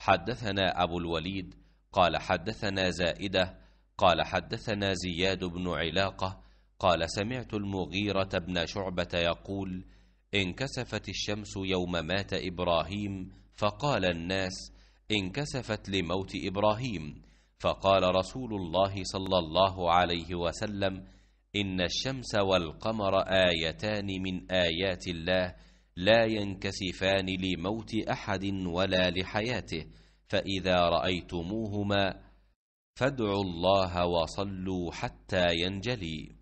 حدثنا أبو الوليد قال حدثنا زائدة قال حدثنا زياد بن علاقة قال سمعت المغيرة بن شعبة يقول انكسفت الشمس يوم مات إبراهيم فقال الناس انكسفت لموت إبراهيم فقال رسول الله صلى الله عليه وسلم إن الشمس والقمر آيتان من آيات الله لا ينكسفان لموت احد ولا لحياته فاذا رايتموهما فادعوا الله وصلوا حتى ينجلي